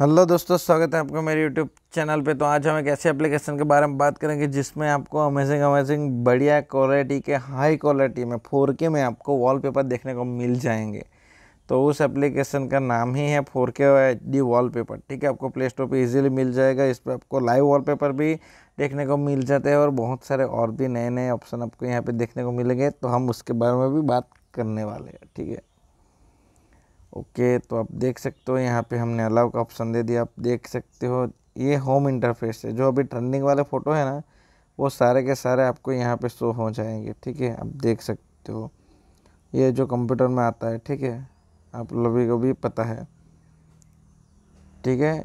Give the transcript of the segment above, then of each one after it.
hello दोस्तों स्वागत है आपका मेरे यूट्यूब चैनल पे तो आज हम एक ऐसे एप्लीकेशन के बारे में बात करेंगे जिसमें आपको अमेजिंग अमेजिंग बढ़िया क्वालिटी के हाई क्वालिटी में फोर के में आपको वॉलपेपर देखने को मिल जाएंगे तो उस एप्लीकेशन का नाम ही है फोर के एच डी पेपर ठीक है आपको प्ले स्टोर पर ईजिली मिल जाएगा इस पर आपको लाइव वॉल भी देखने को मिल जाते हैं और बहुत सारे और भी नए नए ऑप्शन आपको यहाँ पर देखने को मिलेंगे तो हम उसके बारे में भी बात करने वाले हैं ठीक है ओके तो आप देख सकते हो यहाँ पे हमने अलाव का ऑप्शन दे दिया आप देख सकते हो ये होम इंटरफेस है जो अभी ट्रेंडिंग वाले फ़ोटो है ना वो सारे के सारे आपको यहाँ पे शो हो जाएंगे ठीक है आप देख सकते हो ये जो कंप्यूटर में आता है ठीक है आप लोगों को भी पता है ठीक है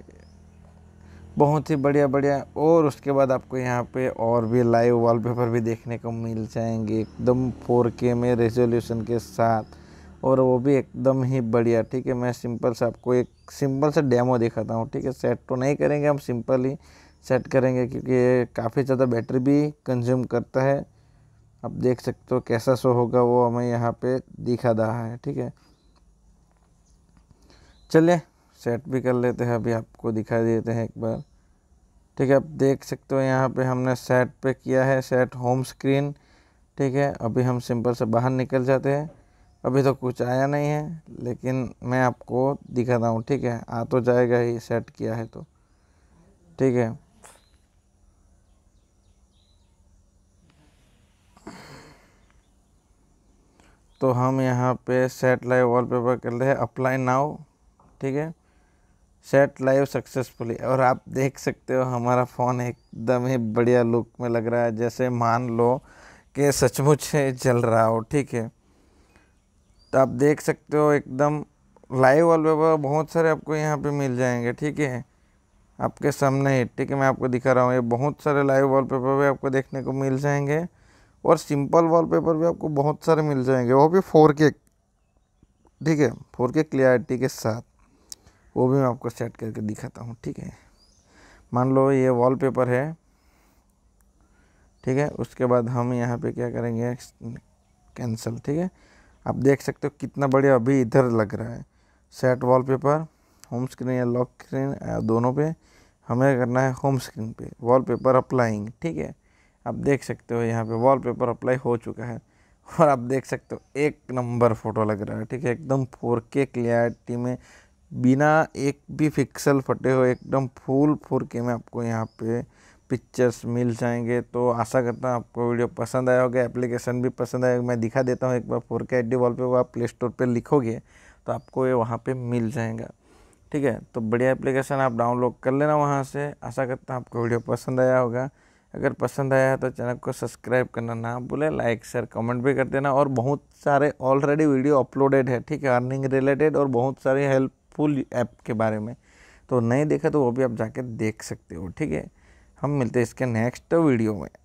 बहुत ही बढ़िया बढ़िया और उसके बाद आपको यहाँ पे और भी लाइव वॉलपेपर भी देखने को मिल जाएंगे एकदम 4K में रेजोल्यूशन के साथ और वो भी एकदम ही बढ़िया ठीक है मैं सिंपल से आपको एक सिंपल से डेमो दिखाता हूँ ठीक है सेट तो नहीं करेंगे हम सिंपल ही सेट करेंगे क्योंकि ये काफ़ी ज़्यादा बैटरी भी कंज्यूम करता है आप देख सकते हो कैसा शो होगा वो हमें यहाँ पे दिखा रहा है ठीक है चलिए सेट भी कर लेते हैं अभी आपको दिखा देते हैं एक बार ठीक है आप देख सकते हो यहाँ पे हमने सेट पे किया है सेट होम स्क्रीन ठीक है अभी हम सिंपल से बाहर निकल जाते हैं अभी तो कुछ आया नहीं है लेकिन मैं आपको दिखा रहा हूँ ठीक है आ तो जाएगा ही सेट किया है तो ठीक है तो हम यहाँ पे सेट लाइव वॉलपेपर कर रहे हैं अप्लाई नाउ ठीक है सेट लाइव सक्सेसफुली और आप देख सकते हो हमारा फ़ोन एकदम ही बढ़िया लुक में लग रहा है जैसे मान लो कि सचमुच जल रहा हो ठीक है तो आप देख सकते हो एकदम लाइव वॉलपेपर बहुत सारे आपको यहाँ पे मिल जाएंगे ठीक है आपके सामने ही ठीक है मैं आपको दिखा रहा हूँ ये बहुत सारे लाइव वॉलपेपर भी आपको देखने को मिल जाएंगे और सिंपल वॉलपेपर भी आपको बहुत सारे मिल जाएंगे वो भी फोर के ठीक है फोर के क्लियरिटी के साथ वो भी मैं आपको सेट करके दिखाता हूँ ठीक है मान लो ये पेपर है ठीक है उसके बाद हम यहाँ पे क्या करेंगे कैंसिल ठीक है आप देख सकते हो कितना बढ़िया अभी इधर लग रहा है सेट वॉलपेपर होम स्क्रीन या लॉक स्क्रीन दोनों पे हमें करना है होम स्क्रीन पे वॉलपेपर अप्लाइंग ठीक है आप देख सकते हो यहाँ पे वॉलपेपर अप्लाई हो चुका है और आप देख सकते हो एक नंबर फोटो लग रहा है ठीक है एकदम फोर के क्लियरिटी में बिना एक भी पिक्सल फटे हो एकदम फुल फोर के में आपको यहाँ पे पिक्चर्स मिल जाएंगे तो आशा करता हूँ आपको वीडियो पसंद आया होगा एप्लीकेशन भी पसंद आया मैं दिखा देता हूँ एक बार फोर के एडी वॉलपेपर आप प्ले स्टोर पर लिखोगे तो आपको ये वहाँ पर मिल जाएगा ठीक है तो बढ़िया एप्लीकेशन आप डाउनलोड कर लेना वहाँ से आशा करता हूँ आपको वीडियो पसंद आया होगा अगर पसंद आया है तो चैनल को सब्सक्राइब करना ना भूलें लाइक शेयर कमेंट भी कर देना और बहुत सारे ऑलरेडी वीडियो अपलोडेड है ठीक है अर्निंग रिलेटेड और बहुत सारे हेल्पफुल ऐप के बारे में तो नहीं देखा तो वो भी आप जाके देख सकते हो ठीक है हम मिलते हैं इसके नेक्स्ट वीडियो में